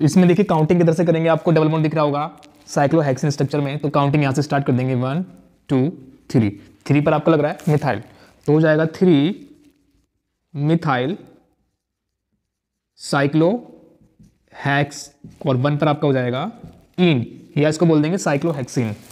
इसमें देखिए काउंटिंग किधर से करेंगे आपको डबल बॉन्ड दिख रहा होगा साइक्लोहेक्सिन स्ट्रक्चर में तो काउंटिंग यहाँ से स्टार्ट कर देंगे वन टू थ्री थ्री पर आपको लग रहा है मिथाइल तो हो जाएगा थ्री मिथाइल साइक्लो हैक्स और वन पर आपका हो जाएगा इन या इसको बोल देंगे साइक्लोहेक्सिन